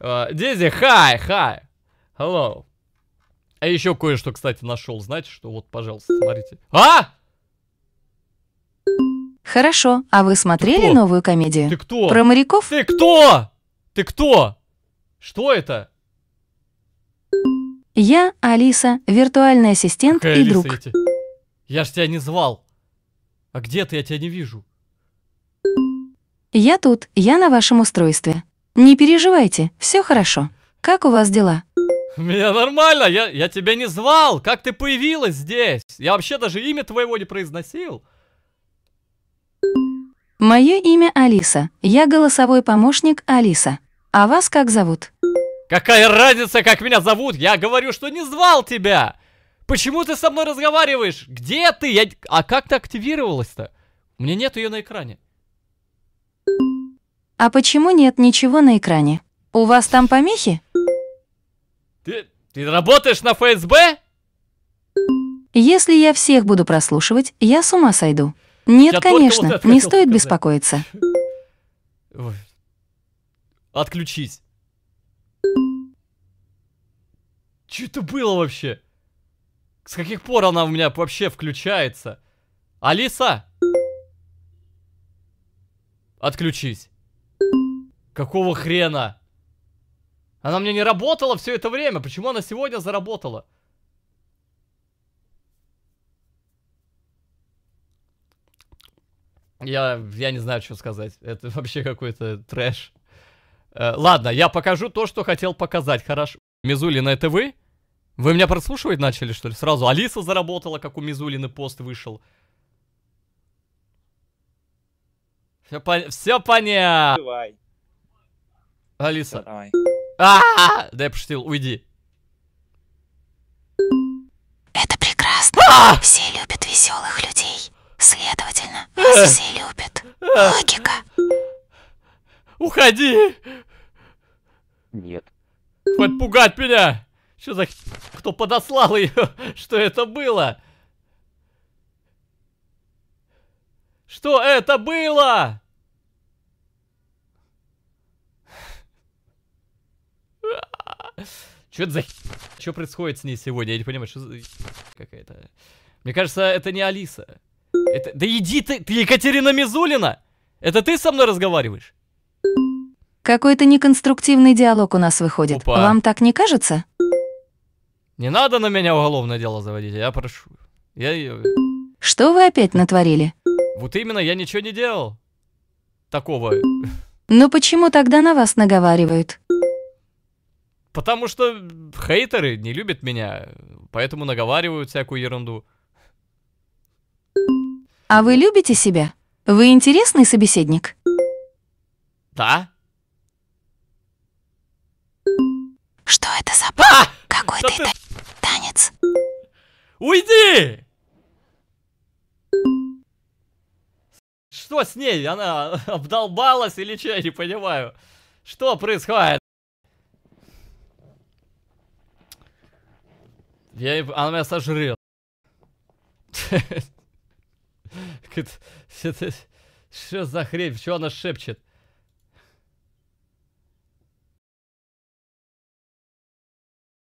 Дизи, хай, хай. Hello. А еще кое-что, кстати, нашел. Знаете что? Вот, пожалуйста, смотрите. А! Хорошо, а вы смотрели новую комедию? Ты кто? Про моряков? Ты кто? Ты кто? Что это? Я Алиса, виртуальный ассистент Какая и Алиса, друг. Я, я ж тебя не звал. А где ты? Я тебя не вижу. «Я тут, я на вашем устройстве. Не переживайте, все хорошо. Как у вас дела?» Меня нормально, я, я тебя не звал, как ты появилась здесь? Я вообще даже имя твоего не произносил. Мое имя Алиса, я голосовой помощник Алиса. А вас как зовут? Какая разница, как меня зовут? Я говорю, что не звал тебя. Почему ты со мной разговариваешь? Где ты? Я... А как ты активировалась-то? Мне нет ее на экране. А почему нет ничего на экране? У вас там помехи? Ты, ты работаешь на ФСБ? Если я всех буду прослушивать, я с ума сойду. Нет, я конечно, вот не стоит показать. беспокоиться. Ой. Отключись. Что это было вообще? С каких пор она у меня вообще включается? Алиса! Отключись. Какого хрена? Она мне не работала все это время. Почему она сегодня заработала? Я, я не знаю, что сказать. Это вообще какой-то трэш. Э, ладно, я покажу то, что хотел показать. Хорошо. Мизулина, это вы? Вы меня прослушивать начали, что ли? Сразу Алиса заработала, как у Мизулины пост вышел. Все, по... Все понятно. Алиса. Всё, А, Да я пошутил, уйди. Это прекрасно. А! все любят веселых людей. Следовательно, а! все любят. А! Логика. Уходи! Нет. Хоть пугать меня! Что за... Кто подослал ее? Что это было? Что это было? Что это за... Что происходит с ней сегодня? Я не понимаю, что за... Какая-то... Мне кажется, это не Алиса. Это... Да иди ты! Ты Екатерина Мизулина! Это ты со мной разговариваешь? Какой-то неконструктивный диалог у нас выходит. Опа. Вам так не кажется? Не надо на меня уголовное дело заводить, я прошу. Я... Что вы опять натворили? Вот именно, я ничего не делал. Такого. Ну почему тогда на вас наговаривают? Потому что хейтеры не любят меня, поэтому наговаривают всякую ерунду. А вы любите себя? Вы интересный собеседник? Да. Что это за... А! Какой да ты, ты танец? Уйди! Что с ней? Она обдолбалась или что? Я не понимаю. Что происходит? Я, она меня сожрет. Что за хрень? Чего она шепчет?